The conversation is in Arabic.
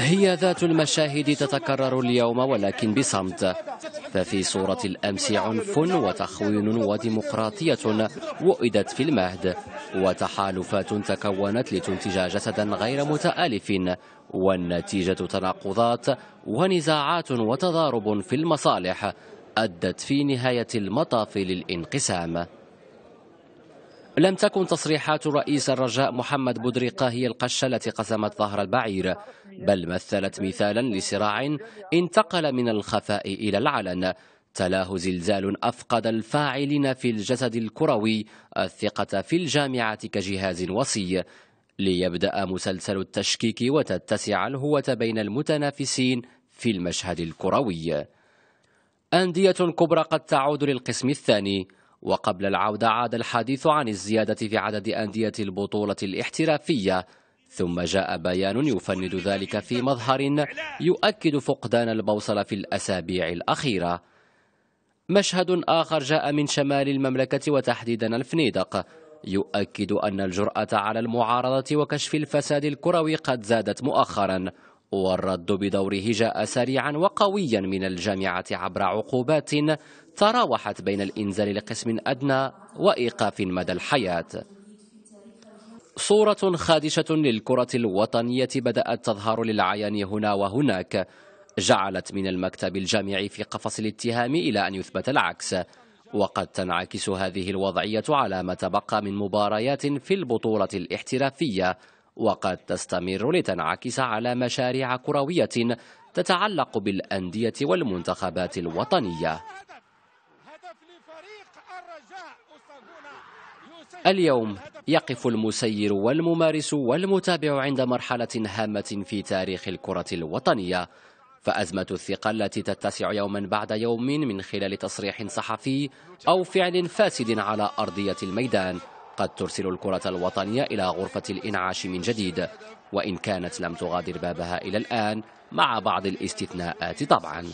هي ذات المشاهد تتكرر اليوم ولكن بصمت ففي صورة الأمس عنف وتخوين وديمقراطية وئدت في المهد وتحالفات تكونت لتنتج جسدا غير متآلف والنتيجة تناقضات ونزاعات وتضارب في المصالح أدت في نهاية المطاف للانقسام لم تكن تصريحات رئيس الرجاء محمد بودريقة هي القشة التي قسمت ظهر البعير بل مثلت مثالا لصراع انتقل من الخفاء إلى العلن تلاه زلزال أفقد الفاعلين في الجسد الكروي الثقة في الجامعة كجهاز وصي ليبدأ مسلسل التشكيك وتتسع الهوة بين المتنافسين في المشهد الكروي أندية كبرى قد تعود للقسم الثاني وقبل العودة عاد الحديث عن الزيادة في عدد أندية البطولة الاحترافية ثم جاء بيان يفند ذلك في مظهر يؤكد فقدان البوصلة في الأسابيع الأخيرة مشهد آخر جاء من شمال المملكة وتحديدا الفنيدق يؤكد أن الجرأة على المعارضة وكشف الفساد الكروي قد زادت مؤخرا والرد بدوره جاء سريعا وقويا من الجامعة عبر عقوبات تراوحت بين الإنزال لقسم أدنى وإيقاف مدى الحياة صورة خادشة للكرة الوطنية بدأت تظهر للعيان هنا وهناك جعلت من المكتب الجامعي في قفص الاتهام إلى أن يثبت العكس وقد تنعكس هذه الوضعية على ما تبقى من مباريات في البطولة الاحترافية وقد تستمر لتنعكس على مشاريع كروية تتعلق بالأندية والمنتخبات الوطنية اليوم يقف المسير والممارس والمتابع عند مرحلة هامة في تاريخ الكرة الوطنية فأزمة الثقة التي تتسع يوما بعد يوم من خلال تصريح صحفي أو فعل فاسد على أرضية الميدان قد ترسل الكرة الوطنية إلى غرفة الإنعاش من جديد وإن كانت لم تغادر بابها إلى الآن مع بعض الاستثناءات طبعاً